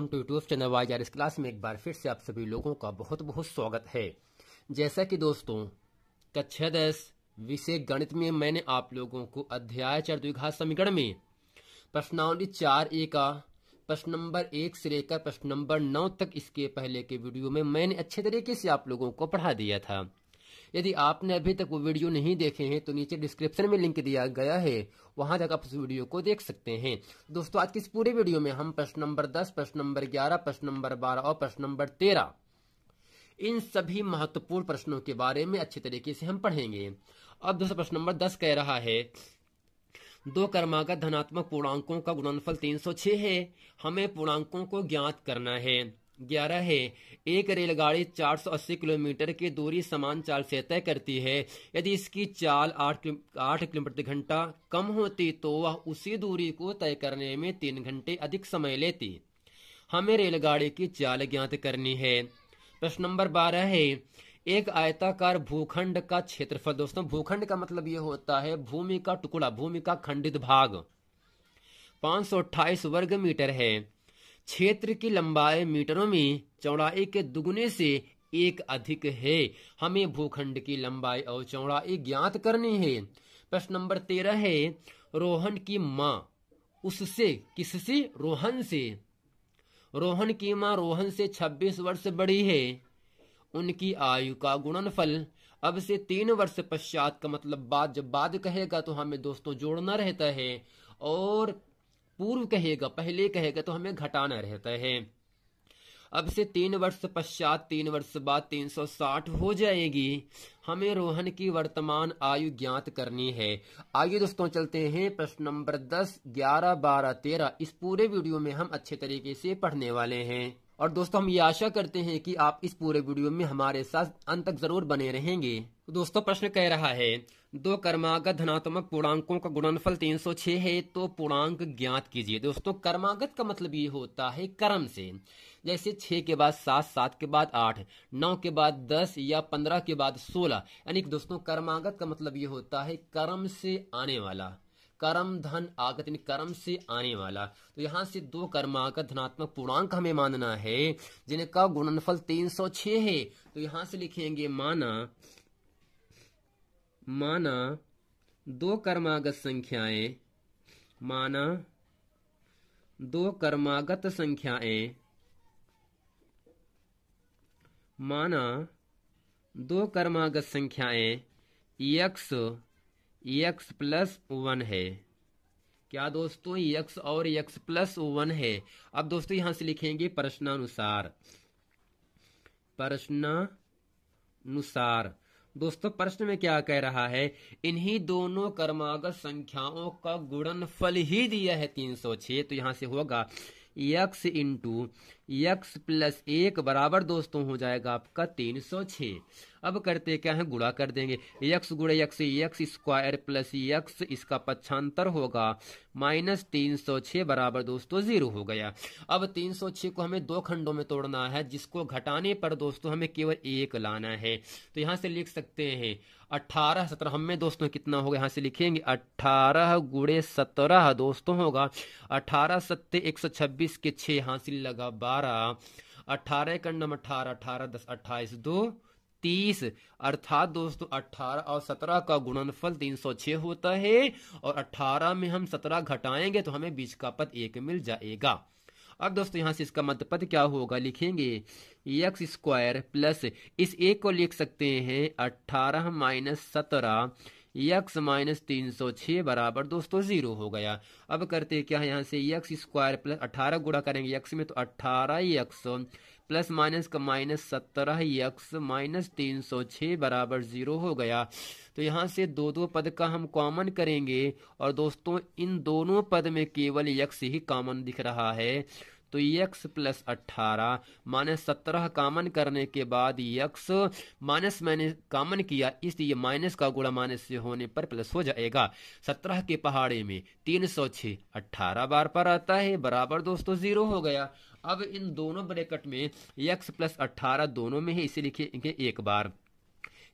welcome to YouTube channel Y R इस class में एक बार फिर से आप सभी लोगों का बहुत बहुत स्वागत है जैसा कि दोस्तों कक्षा दस विषय गणित में मैंने आप लोगों को अध्याय चार द्विघात समीकरण में प्रश्नावली चार ए का प्रश्न नंबर एक से लेकर प्रश्न नंबर नौ तक इसके पहले के वीडियो में मैंने अच्छे तरीके से आप लोगों को पढ़ा दिया था यदि आपने अभी तक वो वीडियो नहीं देखे हैं तो नीचे डिस्क्रिप्शन में लिंक दिया गया है वहां तक आप उस वीडियो को देख सकते हैं दोस्तों आज की इस पूरे वीडियो में हम प्रश्न नंबर दस प्रश्न नंबर ग्यारह प्रश्न नंबर बारह और प्रश्न नंबर तेरह इन सभी महत्वपूर्ण प्रश्नों के बारे में अच्छे तरीके से हम पढ़ेंगे अब दोस्तों प्रश्न नंबर दस कह रहा है दो कर्मागत धनात्मक पूर्णांकों का गुणनफल 306 है हमें पूर्णांकों को ज्ञात करना है ग्यारह है एक रेलगाड़ी 480 किलोमीटर की दूरी समान चाल से तय करती है यदि इसकी चाल 8 आठ किलोमीटर प्रति घंटा कम होती तो वह उसी दूरी को तय करने में तीन घंटे अधिक समय लेती हमें रेलगाड़ी की चाल ज्ञात करनी है प्रश्न नंबर बारह है एक आयताकार भूखंड का क्षेत्रफल दोस्तों भूखंड का मतलब ये होता है भूमि का टुकड़ा भूमि का खंडित भाग पांच वर्ग मीटर है क्षेत्र की लंबाई मीटरों में चौड़ाई के दुगुने से एक अधिक है हमें भूखंड की लंबाई और चौड़ाई ज्ञात करनी है प्रश्न नंबर तेरह है रोहन की माँ उससे किससे रोहन से रोहन की माँ रोहन से 26 वर्ष बड़ी है उनकी आयु का गुणनफल अब से तीन वर्ष पश्चात का मतलब बाद जब बाद कहेगा तो हमें दोस्तों जोड़ना रहता है और पूर्व कहेगा पहले कहेगा तो हमें घटाना रहता है अब से तीन वर्ष पश्चात तीन वर्ष बाद तीन सौ साठ हो जाएगी हमें रोहन की वर्तमान आयु ज्ञात करनी है आगे दोस्तों चलते हैं प्रश्न नंबर दस ग्यारह बारह तेरह इस पूरे वीडियो में हम अच्छे तरीके से पढ़ने वाले हैं और दोस्तों हम ये आशा करते हैं कि आप इस पूरे वीडियो में हमारे साथ अंत तक जरूर बने रहेंगे दोस्तों प्रश्न कह रहा है दो कर्मागत धनात्मक पूर्णांकों का गुणनफल 306 है तो पूर्णांक ज्ञात कीजिए दोस्तों कर्मागत का मतलब ये होता है कर्म से जैसे छह के बाद सात सात के बाद आठ नौ के बाद दस या पंद्रह के बाद सोलह यानी कि दोस्तों कर्मागत का मतलब ये होता है कर्म से आने वाला कर्म धन आगत यानी कर्म से आने वाला तो यहाँ से दो कर्मागत धनात्मक पूर्णांक हमें मानना है जिनका गुणनफल छह है तो यहाँ से लिखेंगे माना माना दो कर्मागत संख्याएं माना दो कर्मागत संख्याएं माना दो कर्मागत संख्याएं यक्स यक्स प्लस वन है क्या दोस्तों यक्स और यक्स प्लस वन है अब दोस्तों यहां से लिखेंगे प्रश्नानुसार प्रश्नानुसार दोस्तों प्रश्न में क्या कह रहा है इन्हीं दोनों कर्मागत संख्याओं का गुणनफल ही दिया है 306 तो यहां से होगा यक्स इंटू यक्स प्लस एक बराबर दोस्तों हो जाएगा आपका तीन सौ छः अब करते क्या है गुड़ा कर देंगे यक्स गुड़े x x square plus x इसका पक्षांतर होगा माइनस तीन सौ छः बराबर दोस्तों जीरो हो गया अब तीन सौ छः को हमें दो खंडों में तोड़ना है जिसको घटाने पर दोस्तों हमें केवल एक लाना है तो यहां से लिख सकते हैं अट्ठारह सत्रह हमें दोस्तों कितना होगा यहाँ से लिखेंगे अट्ठारह गुड़े सत्रह दोस्तों होगा अट्ठारह सत्य एक सौ छब्बीस के छः यहाँ से लगा बारह अट्ठारह का नम अट्ठारह अठारह दस अट्ठाईस दो तीस अर्थात दोस्तों अट्ठारह और सत्रह का गुणनफल तीन सौ छः होता है और अट्ठारह में हम सत्रह घटाएंगे तो हमें बीच का पद एक मिल जाएगा अब दोस्तों यहाँ से इसका मत पद क्या होगा लिखेंगे एक्स स्क्वायर प्लस इस एक को लिख सकते हैं अट्ठारह माइनस सत्रह यक्स माइनस तीन सौ छः बराबर दोस्तों जीरो हो गया अब करते क्या है यहाँ से यक्स स्क्वायर प्लस अट्ठारह गुड़ा करेंगे यक्स में तो अट्ठारह यक्स प्लस माइनस का माइनस सत्रह यक्स माइनस तीन सौ छः बराबर ज़ीरो हो गया तो यहाँ से दो दो पद का हम कॉमन करेंगे और दोस्तों इन दोनों पद में केवल यक्स ही कॉमन दिख रहा है तो यक्स प्लस अट्ठारह माइनस सत्रह कामन करने के बाद यक्स माइनस मैंने कामन किया इसलिए माइनस का गुणा माइनस से होने पर प्लस हो जाएगा सत्रह के पहाड़े में तीन सौ छह अट्ठारह बार पर आता है बराबर दोस्तों जीरो हो गया अब इन दोनों ब्रैकेट में x प्लस अट्ठारह दोनों में है इसे लिखेंगे एक बार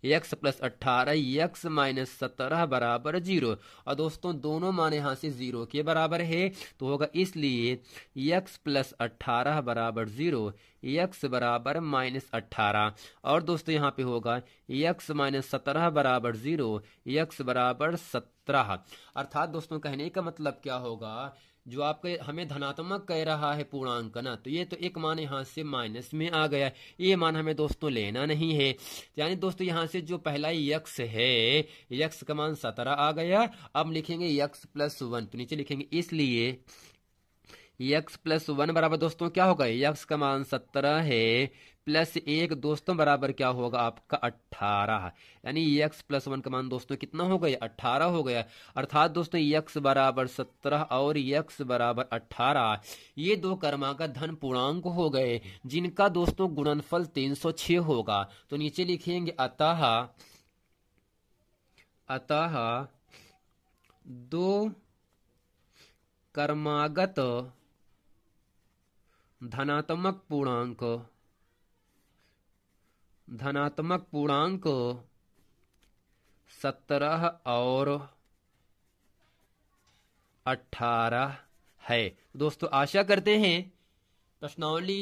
यक्स प्लस अट्ठारह यक्स माइनस सत्रह बराबर जीरो और दोस्तों दोनों मान यहाँ से जीरो के बराबर है तो होगा इसलिए यक्स प्लस अट्ठारह बराबर जीरो यक्स बराबर माइनस अट्ठारह और दोस्तों यहाँ पे होगा यक्स माइनस सत्रह बराबर जीरो यक्स बराबर सत्रह अर्थात दोस्तों कहने का मतलब क्या होगा जो आपके हमें धनात्मक कह रहा है पूर्णांक ना तो ये तो एक मान यहाँ से माइनस में आ गया ये मान हमें दोस्तों लेना नहीं है यानी दोस्तों यहाँ से जो पहला यक्स है यक्स का मान सत्रह आ गया अब लिखेंगे यक्स प्लस वन तो नीचे लिखेंगे इसलिए यक्स प्लस वन बराबर दोस्तों क्या होगा यक्स का मान सत्रह है प्लस एक दोस्तों बराबर क्या होगा आपका अट्ठारह यानी एक्स प्लस वन का मान दोस्तों कितना हो गया अट्ठारह हो गया अर्थात दोस्तों यक्स बराबर सत्रह और यक्स बराबर अट्ठारह ये दो का धन पूर्णांक हो गए जिनका दोस्तों गुणनफल तीन सौ छह होगा तो नीचे लिखेंगे अतः अतः दो कर्मागत धनात्मक पूर्णांक धनात्मक पूर्णांक सत्रह और अठारह है दोस्तों आशा करते हैं प्रश्नावली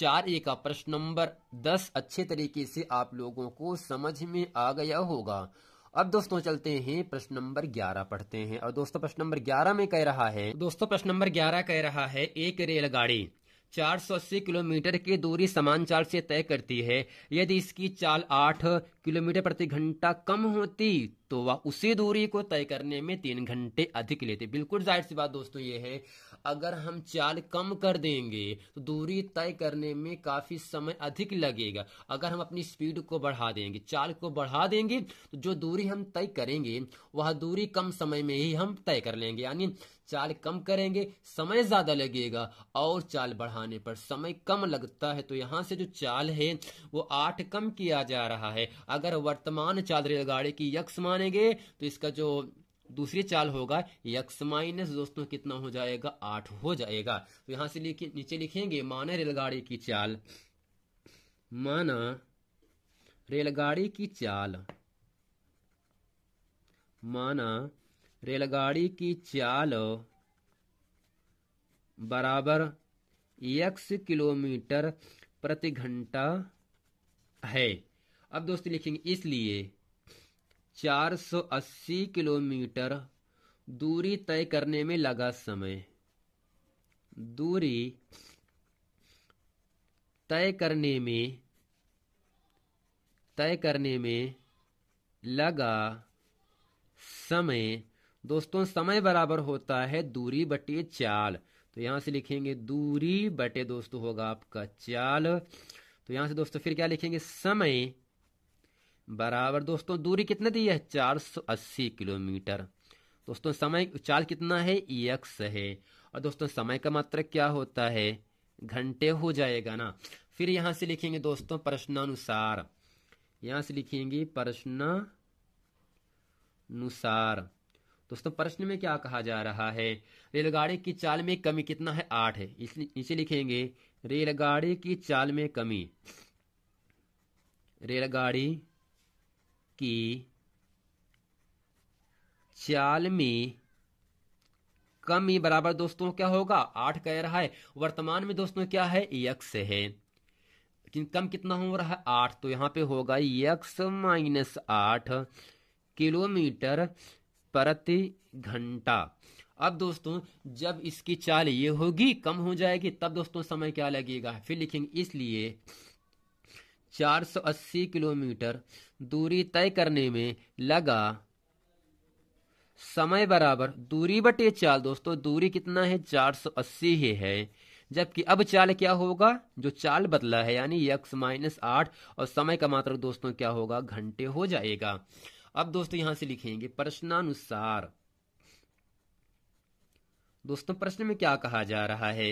चार ए का प्रश्न नंबर दस अच्छे तरीके से आप लोगों को समझ में आ गया होगा अब दोस्तों चलते हैं प्रश्न नंबर ग्यारह पढ़ते हैं और दोस्तों प्रश्न नंबर ग्यारह में कह रहा है दोस्तों प्रश्न नंबर ग्यारह कह रहा है एक रेलगाड़ी 480 किलोमीटर की दूरी समान चाल से तय करती है यदि इसकी चाल 8 किलोमीटर प्रति घंटा कम होती तो वह उसी दूरी को तय करने में तीन घंटे अधिक लेते बिल्कुल जाहिर सी बात दोस्तों ये है अगर हम चाल कम कर देंगे तो दूरी तय करने में काफ़ी समय अधिक लगेगा अगर हम अपनी स्पीड को बढ़ा देंगे चाल को बढ़ा देंगे तो जो दूरी हम तय करेंगे वह दूरी कम समय में ही हम तय कर लेंगे यानी चाल कम करेंगे समय ज़्यादा लगेगा और चाल बढ़ाने पर समय कम लगता है तो यहाँ से जो चाल है वो आठ कम किया जा रहा है अगर वर्तमान चाल रेलगाड़ी की यक्ष मानेंगे तो इसका जो दूसरी चाल होगा यक्स माइनस दोस्तों कितना हो जाएगा आठ हो जाएगा तो यहां से लिखे नीचे लिखेंगे माना रेलगाड़ी की चाल माना रेलगाड़ी की चाल माना रेलगाड़ी की चाल बराबर यक्स किलोमीटर प्रति घंटा है अब दोस्त लिखेंगे इसलिए 480 किलोमीटर दूरी तय करने में लगा समय दूरी तय करने में तय करने में लगा समय दोस्तों समय बराबर होता है दूरी बटे चाल तो यहां से लिखेंगे दूरी बटे दोस्तों होगा आपका चाल तो यहां से दोस्तों फिर क्या लिखेंगे समय बराबर दोस्तों दूरी कितना दी है चार सौ अस्सी किलोमीटर दोस्तों समय चाल कितना है यक्स है और दोस्तों समय का मात्रक क्या होता है घंटे हो जाएगा ना फिर यहां से लिखेंगे दोस्तों प्रश्नानुसार यहां से लिखेंगे प्रश्नानुसार दोस्तों प्रश्न में क्या कहा जा रहा है रेलगाड़ी की चाल में कमी कितना है आठ है इसे लिखेंगे रेलगाड़ी की चाल में कमी रेलगाड़ी की चाल में कमी बराबर दोस्तों क्या होगा आठ कह रहा है वर्तमान में दोस्तों क्या है यक्स है कम कितना हो रहा है आठ तो यहाँ पे होगा यक्स माइनस आठ किलोमीटर प्रति घंटा अब दोस्तों जब इसकी चाल ये होगी कम हो जाएगी तब दोस्तों समय क्या लगेगा फिर लिखेंगे इसलिए 480 किलोमीटर दूरी तय करने में लगा समय बराबर दूरी बटे चाल दोस्तों दूरी कितना है 480 ही है जबकि अब चाल क्या होगा जो चाल बदला है यानी x माइनस आठ और समय का मात्र दोस्तों क्या होगा घंटे हो जाएगा अब दोस्तों यहां से लिखेंगे प्रश्नानुसार दोस्तों प्रश्न में क्या कहा जा रहा है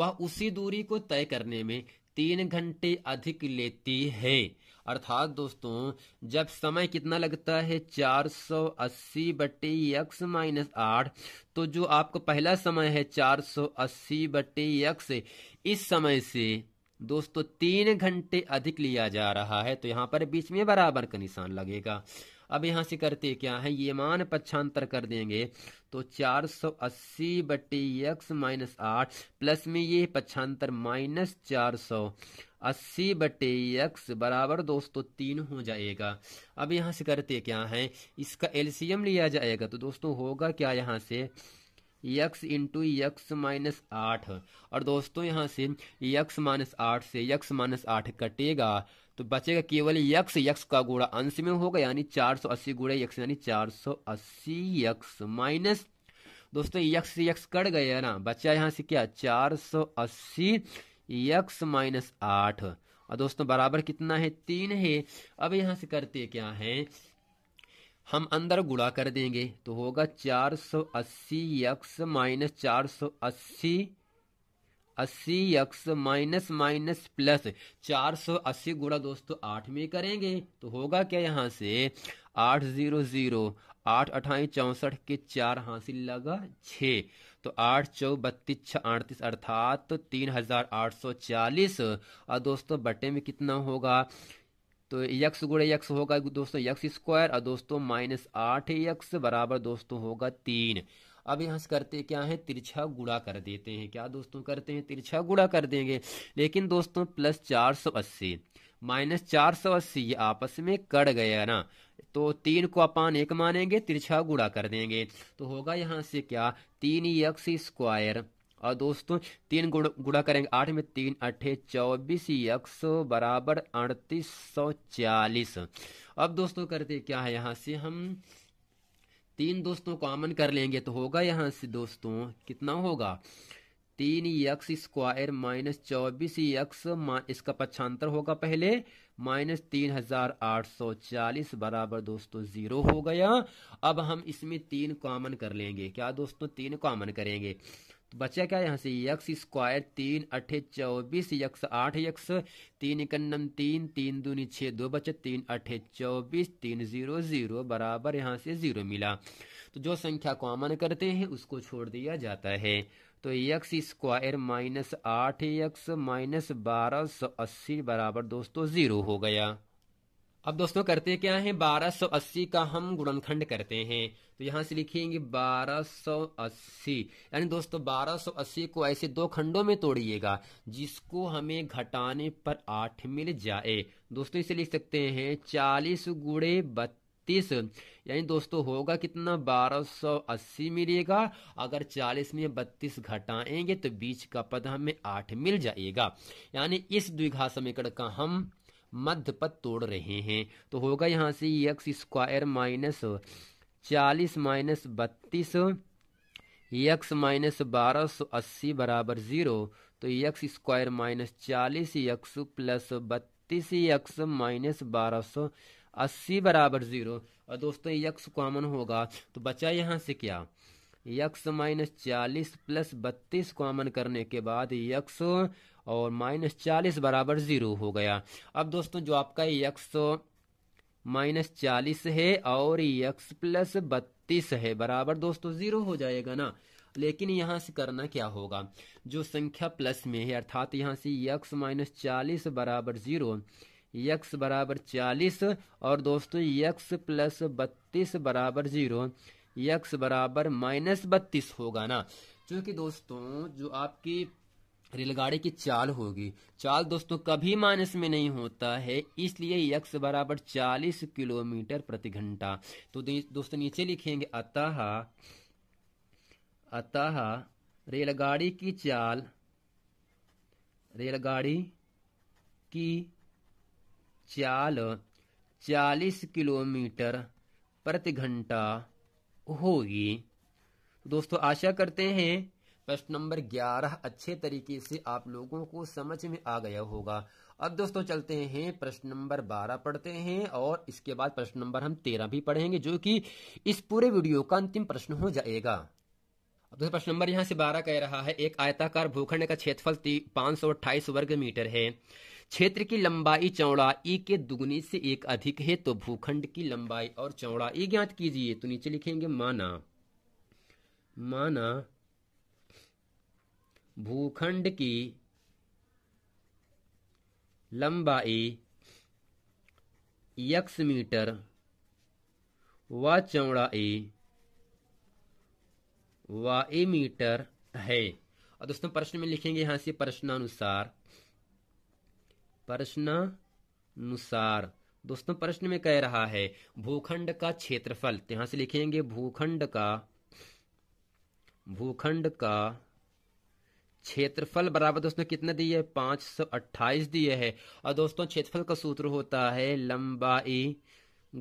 वह उसी दूरी को तय करने में तीन घंटे अधिक लेती है अर्थात दोस्तों जब समय कितना लगता है 480 बटे यक्स माइनस आठ तो जो आपका पहला समय है 480 बटे यक्स इस समय से दोस्तों तीन घंटे अधिक लिया जा रहा है तो यहाँ पर बीच में बराबर का निशान लगेगा अब यहाँ से करते क्या है ये मान पक्षांतर कर देंगे तो 480 सौ अस्सी बटे एक्स माइनस आठ प्लस में ये पक्षांतर माइनस चार सौ अस्सी बटे एक्स बराबर दोस्तों तीन हो जाएगा अब यहाँ से करते क्या है इसका एलसीएम लिया जाएगा तो दोस्तों होगा क्या यहाँ से यक्स इंटू यक्स माइनस आठ और दोस्तों यहाँ से यक्स माइनस आठ से यक्स माइनस आठ कटेगा तो बचेगा केवल यक्स यक्स का गुड़ा अंश में होगा यानी चार सौ अस्सी गुड़ा यक्स यानी चार सौ अस्सी यक्स माइनस दोस्तों यक्स यक्स कट गए है ना बचा यहाँ से क्या चार सौ अस्सी यक्स माइनस आठ और दोस्तों बराबर कितना है तीन है अब यहाँ से करते क्या है हम अंदर गुड़ा कर देंगे तो होगा चार सौ अस्सी यक्स माइनस चार सौ अस्सी अस्सी यक्स माइनस माइनस प्लस चार सौ अस्सी गुड़ा दोस्तों आठ में करेंगे तो होगा क्या यहाँ से आठ जीरो जीरो आठ अठाई चौसठ के चार हासिल लगा छ तो आठ चौ बत्तीस छ अड़तीस अर्थात तीन हजार आठ सौ चालीस और दोस्तों बटे में कितना होगा तो यक्स गुड़े यक्स होगा दोस्तों यक्स स्क्वायर और दोस्तों माइनस आठ यक्स बराबर दोस्तों होगा तीन अब यहाँ से करते क्या है तिरछा गुड़ा कर देते हैं क्या दोस्तों करते हैं तिरछा गुड़ा कर देंगे लेकिन दोस्तों प्लस चार सौ अस्सी माइनस चार सौ अस्सी ये आपस में कट गया ना तो तीन को अपान एक मानेंगे तिरछा गुड़ा कर देंगे तो होगा यहाँ से क्या तीन यक्स स्क्वायर और दोस्तों तीन गुड़, गुड़ा करेंगे आठ में तीन अठे चौबीस यक्स बराबर अड़तीस सौ चालीस अब दोस्तों करते क्या है यहाँ से हम तीन दोस्तों कॉमन कर लेंगे तो होगा यहाँ से दोस्तों कितना होगा तीन यक्स स्क्वायर माइनस चौबीस यक्स इसका पक्षांतर होगा पहले माइनस तीन हजार आठ सौ चालीस बराबर दोस्तों जीरो हो गया अब हम इसमें तीन कॉमन कर लेंगे क्या दोस्तों तीन कॉमन करेंगे बचा क्या यहाँ से यक्स स्क्वायर तीन अठे चौबीस यक्स आठ यक्स तीन इकन्नम तीन तीन दूनी छः दो बचे तीन अठे चौबीस तीन जीरो जीरो बराबर यहाँ से जीरो मिला तो जो संख्या कॉमन करते हैं उसको छोड़ दिया जाता है तो यक्स स्क्वायर माइनस आठ यक्स माइनस बारह सौ अस्सी बराबर दोस्तों जीरो हो गया अब दोस्तों करते क्या है 1280 का हम गुणनखंड करते हैं तो यहां से लिखेंगे 1280 यानी दोस्तों 1280 को ऐसे दो खंडों में तोड़िएगा जिसको हमें घटाने पर आठ मिल जाए दोस्तों इसे लिख सकते हैं 40 गुड़े बत्तीस यानी दोस्तों होगा कितना 1280 मिलेगा अगर 40 में 32 घटाएंगे तो बीच का पद हमें आठ मिल जाएगा यानी इस द्विघा समीकरण का हम मध्य पद तोड़ रहे हैं तो होगा यहाँ से यक्स स्क्वायर माइनस चालीस माइनस बत्तीस यक्स माइनस बारह सौ अस्सी बराबर ज़ीरो तो यक्स स्क्वायर माइनस चालीस यक्स प्लस बत्तीस यक्स माइनस बारह सौ अस्सी बराबर ज़ीरो और दोस्तों यक्स कॉमन होगा तो बचा यहाँ से क्या यक्स माइनस चालीस प्लस बत्तीस कॉमन करने के बाद यक्स और माइनस चालीस बराबर ज़ीरो हो गया अब दोस्तों जो आपका यक्स तो माइनस चालीस है और यक्स प्लस बत्तीस है बराबर दोस्तों ज़ीरो हो जाएगा ना लेकिन यहाँ से करना क्या होगा जो संख्या प्लस में है अर्थात यहाँ से यक्स माइनस चालीस बराबर ज़ीरो यक्स बराबर चालीस और दोस्तों यक्स प्लस बत्तीस बराबर ज़ीरो यक्स बराबर माइनस बत्तीस होगा ना क्योंकि दोस्तों जो आपकी रेलगाड़ी की चाल होगी चाल दोस्तों कभी माइनस में नहीं होता है इसलिए यक्स बराबर चालीस किलोमीटर प्रति घंटा तो दोस्तों नीचे लिखेंगे अतः अतः रेलगाड़ी की चाल रेलगाड़ी की चाल 40 किलोमीटर प्रति घंटा होगी दोस्तों आशा करते हैं प्रश्न नंबर ग्यारह अच्छे तरीके से आप लोगों को समझ में आ गया होगा अब दोस्तों चलते हैं प्रश्न नंबर बारह पढ़ते हैं और इसके बाद प्रश्न नंबर हम तेरह भी पढ़ेंगे जो कि इस पूरे वीडियो का अंतिम प्रश्न हो जाएगा अब दोस्तों प्रश्न नंबर यहाँ से बारह कह रहा है एक आयताकार भूखंड का क्षेत्रफल पांच सौ अट्ठाईस वर्ग मीटर है क्षेत्र की लंबाई चौड़ाई के दुगुनी से एक अधिक है तो भूखंड की लंबाई और चौड़ाई ज्ञात कीजिए तो नीचे लिखेंगे माना माना भूखंड की लंबाई यक्स मीटर व चौड़ाई ए मीटर है और दोस्तों प्रश्न में लिखेंगे यहां से प्रश्नानुसार प्रश्नानुसार दोस्तों प्रश्न में कह रहा है भूखंड का क्षेत्रफल तो यहां से लिखेंगे भूखंड का भूखंड का क्षेत्रफल बराबर दोस्तों कितने दिए है पांच सौ अट्ठाईस दिए है और दोस्तों क्षेत्रफल का सूत्र होता है लंबाई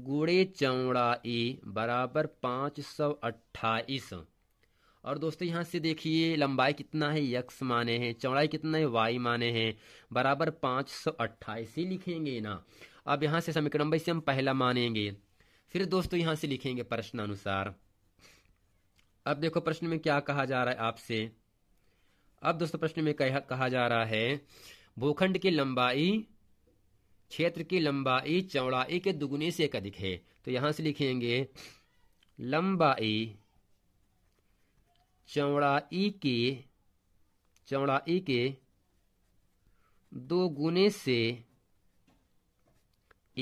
गुड़े चौड़ाई बराबर पांच सौ अट्ठाईस और दोस्तों यहाँ से देखिए लंबाई कितना है यक्स माने हैं चौड़ाई कितना है वाई माने हैं बराबर पांच सौ अट्ठाईस ही लिखेंगे ना अब यहाँ से समीकरण नंबर से हम पहला मानेंगे फिर दोस्तों यहाँ से लिखेंगे प्रश्न अनुसार अब देखो प्रश्न में क्या कहा जा रहा है आपसे अब दोस्तों प्रश्न में कहा जा रहा है भूखंड की लंबाई क्षेत्र की लंबाई चौड़ाई के दुगुने से एक अधिक है तो यहां से लिखेंगे लंबाई चौड़ाई के चौड़ाई के दो गुने से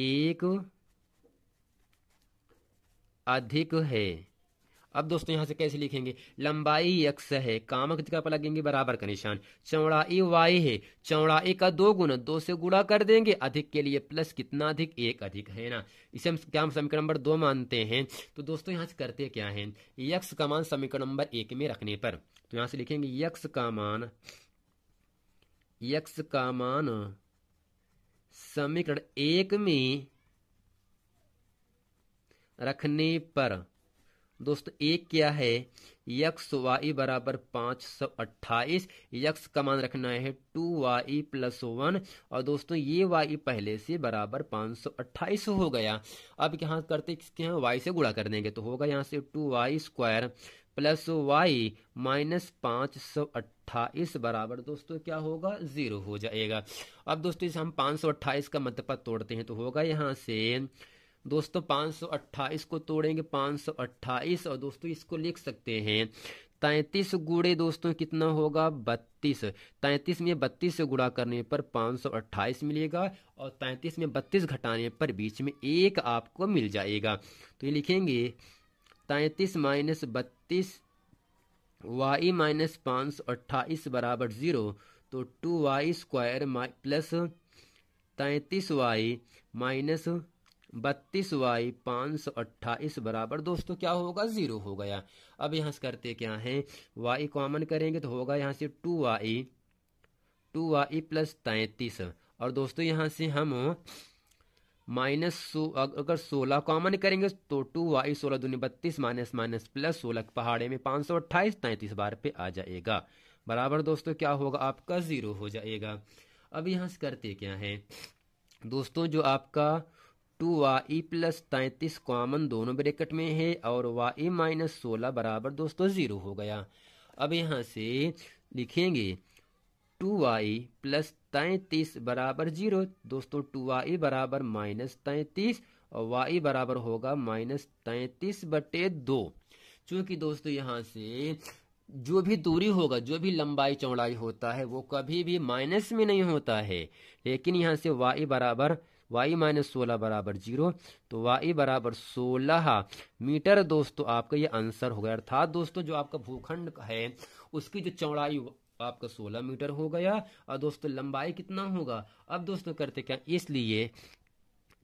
एक अधिक है अब दोस्तों यहां से कैसे लिखेंगे लंबाई यक्स है कामक जगह पर लगेंगे बराबर का निशान चौड़ाई वाई है चौड़ाई का दो गुना दो से गुणा कर देंगे अधिक के लिए प्लस कितना अधिक एक अधिक है ना इसे हम क्या हम समीकरण नंबर दो मानते हैं तो दोस्तों यहां से करते क्या है यक्स का मान समीकरण नंबर एक में रखने पर तो यहां से लिखेंगे यक्स का मान यक्स का मान समीकरण एक में रखने पर दोस्तों एक क्या है यक्स वाई बराबर पांच सौ अट्ठाईस यक्स का मान रखना है टू वाई प्लस वन और दोस्तों ये वाई पहले से बराबर पांच सौ अट्ठाईस हो गया अब यहाँ करते किसके यहाँ वाई से गुणा कर देंगे तो होगा यहाँ से two y square plus y minus पांच सौ अट्ठाईस बराबर दोस्तों क्या होगा ज़ीरो हो जाएगा अब दोस्तों इसे हम पांच सौ अट्ठाईस का मतपद मतलब तोड़ते हैं तो होगा यहाँ से दोस्तों अट्ठाईस को तोड़ेंगे 528 और दोस्तों इसको लिख सकते हैं तैंतीस गुड़े दोस्तों कितना होगा बत्तीस तैंतीस में बत्तीस से गुड़ा करने पर पाँच अट्ठाईस मिलेगा और तैंतीस में बत्तीस घटाने पर बीच में एक आपको मिल जाएगा तो ये लिखेंगे तैंतीस माइनस बत्तीस वाई माइनस पाँच सौ अट्ठाईस बराबर जीरो तो टू वाई स्क्वायर प्लस तैंतीस वाई माइनस बत्तीस वाई पाँच सौ अट्ठाईस बराबर दोस्तों क्या होगा जीरो हो गया अब यहाँ से करते क्या है वाई कॉमन करेंगे तो होगा यहाँ से two y two y plus तैंतीस और दोस्तों यहाँ से हम माइनस सो अगर सोलह कॉमन करेंगे तो टू वाई सोलह दूनी बत्तीस माइनस माइनस प्लस सोलह पहाड़े में पाँच सौ अट्ठाईस तैंतीस बार पे आ जाएगा बराबर दोस्तों क्या होगा आपका ज़ीरो हो जाएगा अब यहाँ से करते क्या है दोस्तों जो आपका टू वाई प्लस तैतीस कॉमन दोनों ब्रैकेट में है और वाई माइनस सोलह बराबर दोस्तों ज़ीरो हो गया अब यहां से लिखेंगे टू वाई प्लस तैतीस बराबर जीरो दोस्तों टू वाई बराबर माइनस तैतीस और वाई बराबर होगा माइनस तैतीस बटे दो चूंकि दोस्तों यहाँ से जो भी दूरी होगा जो भी लंबाई चौड़ाई होता है वो कभी भी माइनस में नहीं होता है लेकिन यहाँ से वाई बराबर वाई माइनस सोलह बराबर जीरो तो वाई बराबर सोलह मीटर दोस्तों आपका ये आंसर हो गया अर्थात दोस्तों जो आपका भूखंड है उसकी जो चौड़ाई आपका सोलह मीटर हो गया और दोस्तों लंबाई कितना होगा अब दोस्तों करते क्या इसलिए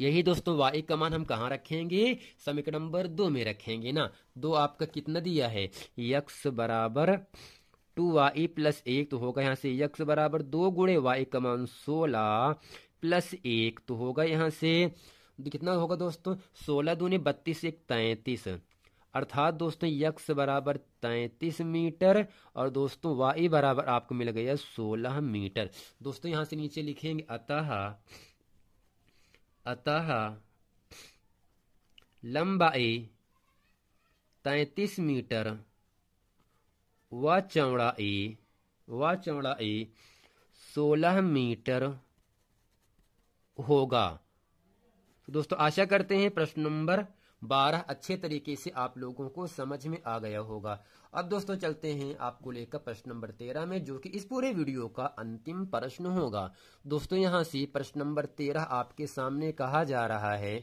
यही दोस्तों वाई का मान हम कहाँ रखेंगे समीकरण नंबर दो में रखेंगे ना दो आपका कितना दिया है यक्स बराबर टू वाई प्लस एक तो होगा यहाँ से यक्स बराबर दो गुणे वाई का मान सोलह प्लस एक तो होगा यहाँ से कितना होगा दोस्तों सोलह दूनी बत्तीस एक तैतीस अर्थात दोस्तों यक्स बराबर तैतीस मीटर और दोस्तों वाई बराबर आपको मिल गया सोलह मीटर दोस्तों यहाँ से नीचे लिखेंगे अतः अतः लंबाई तैतीस मीटर व चौड़ाई व चौड़ाई सोलह मीटर होगा तो दोस्तों आशा करते हैं प्रश्न नंबर बारह अच्छे तरीके से आप लोगों को समझ में आ गया होगा अब दोस्तों चलते हैं आपको लेकर प्रश्न नंबर तेरह में जो कि इस पूरे वीडियो का अंतिम प्रश्न होगा दोस्तों यहां से प्रश्न नंबर तेरह आपके सामने कहा जा रहा है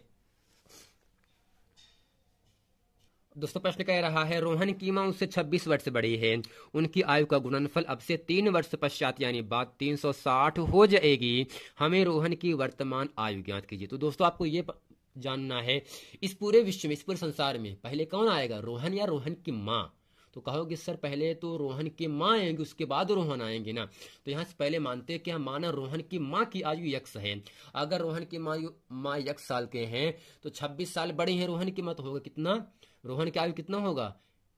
दोस्तों प्रश्न कह रहा है रोहन की माँ उससे 26 वर्ष बड़ी है उनकी आयु का गुणनफल अब से तीन वर्ष पश्चात यानी बात 360 हो जाएगी हमें रोहन की वर्तमान आयु ज्ञात कीजिए तो दोस्तों आपको ये जानना है इस पूरे विश्व में इस पूरे संसार में पहले कौन आएगा रोहन या रोहन की माँ तो कहोगे सर पहले तो रोहन की माँ आएंगे उसके बाद रोहन आएंगे ना तो यहाँ से पहले मानते हैं कि हम माना रोहन की माँ की आयु यक्ष है अगर रोहन की माँ माँ यक्ष साल के हैं तो 26 साल बड़े हैं रोहन की माँ तो होगा कितना रोहन की आयु कितना होगा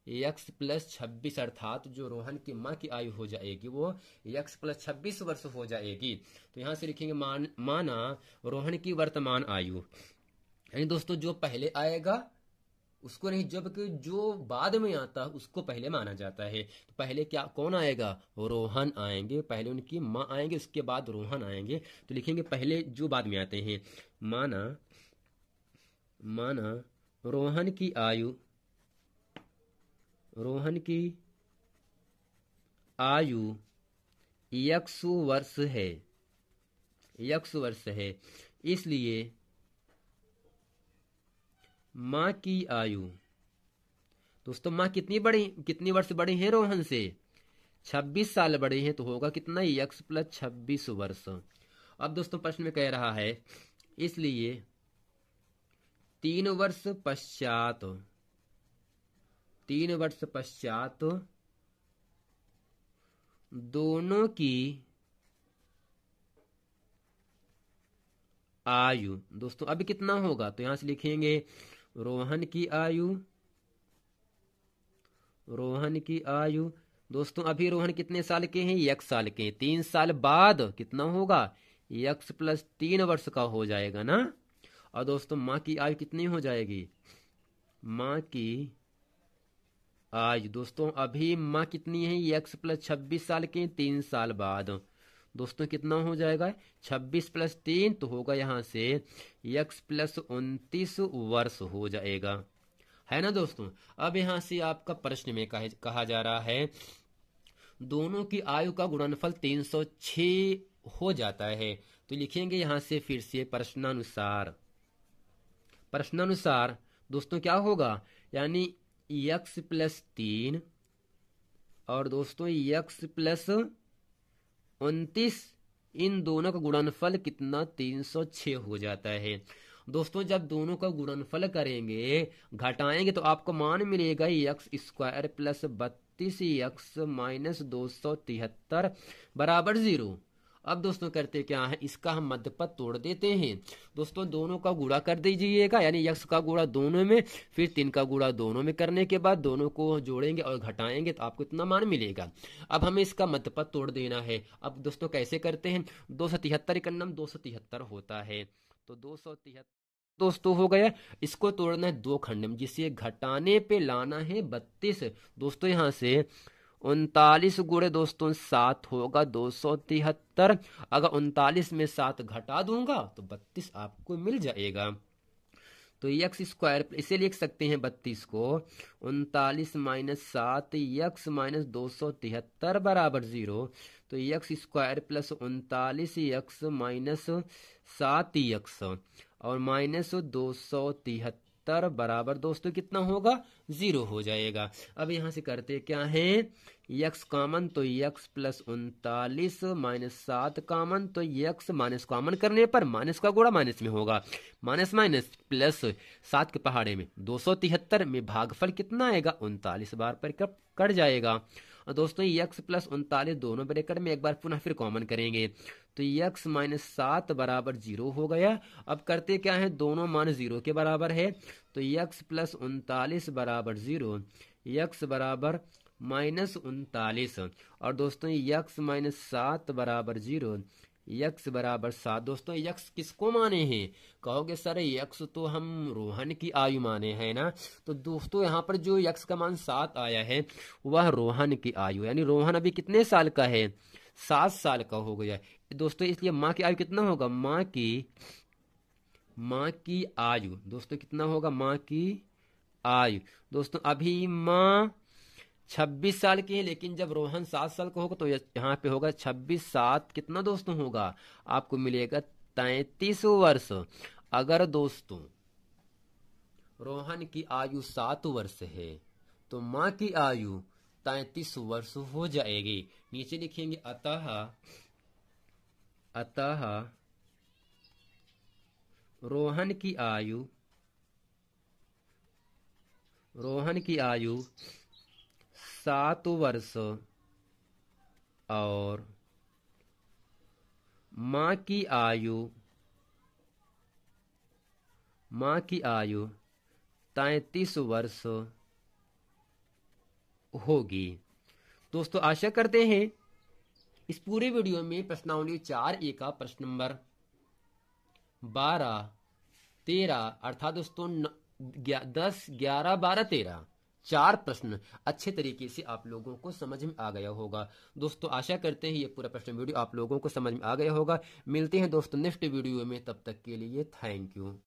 यक्स प्लस छब्बीस अर्थात जो रोहन की माँ की आयु हो जाएगी वो यक्स प्लस छब्बीस वर्ष हो जाएगी तो यहाँ से लिखेंगे मान माना रोहन की वर्तमान आयु यानी दोस्तों जो पहले आएगा उसको नहीं जबकि जो बाद में आता है उसको पहले माना जाता है तो पहले क्या कौन आएगा रोहन आएंगे पहले उनकी माँ आएंगे उसके बाद रोहन आएंगे तो लिखेंगे पहले जो बाद में आते हैं माना माना रोहन की आयु रोहन की आयु यक्सु वर्ष है यक्ष वर्ष है इसलिए माँ की आयु दोस्तों माँ कितनी बड़ी कितनी वर्ष बड़े है रोहन से 26 साल बड़े हैं तो होगा कितना यक्स प्लस छब्बीस वर्ष अब दोस्तों प्रश्न में कह रहा है इसलिए तीन वर्ष पश्चात तीन वर्ष पश्चात दोनों की आयु दोस्तों अब कितना होगा तो यहां से लिखेंगे रोहन की आयु रोहन की आयु दोस्तों अभी रोहन कितने साल के हैं एक साल के हैं तीन साल बाद कितना होगा यक्स प्लस तीन वर्ष का हो जाएगा ना और दोस्तों माँ की आयु कितनी हो जाएगी माँ की आयु दोस्तों अभी माँ कितनी है एक्स प्लस छब्बीस साल के तीन साल बाद दोस्तों कितना हो जाएगा छब्बीस प्लस तीन तो होगा यहाँ से एक्स प्लस उनतीस वर्ष हो जाएगा है ना दोस्तों अब यहाँ से आपका प्रश्न में कहा जा रहा है दोनों की आयु का गुणनफल 306 हो जाता है तो लिखेंगे यहाँ से फिर से प्रश्नानुसार प्रश्नानुसार दोस्तों क्या होगा यानी यक्स प्लस तीन और दोस्तों यक्स प्लस उनतीस इन दोनों का गुणनफल कितना तीन सौ छः हो जाता है दोस्तों जब दोनों का गुणनफल करेंगे घटाएंगे तो आपको मान मिलेगा यक्स स्क्वायर प्लस बत्तीस यक्स माइनस दो सौ तिहत्तर बराबर जीरो अब दोस्तों करते क्या है इसका हम मध्य पद तोड़ देते हैं दोस्तों दोनों का गुड़ा कर दीजिएगा यानी यक्ष का गुड़ा दोनों में फिर तीन का गुड़ा दोनों में करने के बाद दोनों को जोड़ेंगे और घटाएंगे तो आपको इतना मान मिलेगा अब हमें इसका मध्य पद तोड़ देना है अब दोस्तों कैसे करते हैं दो सौ तिहत्तर इकन्नम दो सौ तिहत्तर होता है तो दो सौ तिहत्तर दोस्तों हो गया इसको तोड़ना है दो खंड में जिसे घटाने पे लाना है बत्तीस दोस्तों यहाँ से उनतालीस गुड़े दोस्तों सात होगा दो सौ तिहत्तर अगर उनतालीस में सात घटा दूंगा तो बत्तीस आपको मिल जाएगा तो यक्स स्क्वायर इसे लिख सकते हैं बत्तीस को उनतालीस माइनस सात यक्स माइनस दो सौ तिहत्तर बराबर जीरो तो यक्स स्क्वायर प्लस उनतालीस यक्स माइनस सात यक्स और माइनस दो सौ तिहत्तर सत्तर बराबर दोस्तों कितना होगा जीरो हो जाएगा अब यहां से करते क्या है यक्स कॉमन तो यक्स प्लस उनतालीस माइनस सात कॉमन तो यक्स माइनस कॉमन करने पर माइनस का गुड़ा माइनस में होगा माइनस माइनस प्लस सात के पहाड़े में दो सौ तिहत्तर में भागफल कितना आएगा उनतालीस बार पर कट जाएगा और दोस्तों यक्स प्लस उनतालीस दोनों ब्रेकर में एक बार पुनः फिर कॉमन करेंगे तो यक्स माइनस सात बराबर जीरो हो गया अब करते क्या है दोनों मान जीरो के बराबर है तो यक्स प्लस उनतालीस बराबर जीरो यक्स बराबर माइनस उनतालीस और दोस्तों यक्स माइनस सात बराबर जीरो यक्ष बराबर सात दोस्तों यक्ष किसको माने हैं कहोगे सर यक्ष तो हम रोहन की आयु माने हैं ना तो दोस्तों यहाँ पर जो यक्ष का मान सात आया है वह रोहन की आयु यानी रोहन अभी कितने साल का है सात साल का हो गया दोस्तों इसलिए माँ की आयु कितना होगा माँ की माँ की आयु दोस्तों कितना होगा माँ की आयु दोस्तों अभी माँ छब्बीस साल की है लेकिन जब रोहन सात साल का होगा तो यहाँ पे होगा छब्बीस सात कितना दोस्तों होगा आपको मिलेगा तैतीस वर्ष अगर दोस्तों रोहन की आयु सात वर्ष है तो माँ की आयु तैतीस वर्ष हो जाएगी नीचे लिखेंगे अतः अतः रोहन की आयु रोहन की आयु सात वर्ष और माँ की आयु माँ की आयु तैतीस वर्ष होगी दोस्तों आशा करते हैं इस पूरे वीडियो में प्रश्नावली चार ए का प्रश्न नंबर बारह तेरह अर्थात दोस्तों दस ग्यारह बारह तेरह चार प्रश्न अच्छे तरीके से आप लोगों को समझ में आ गया होगा दोस्तों आशा करते हैं ये पूरा प्रश्न वीडियो आप लोगों को समझ में आ गया होगा मिलते हैं दोस्तों नेक्स्ट वीडियो में तब तक के लिए थैंक यू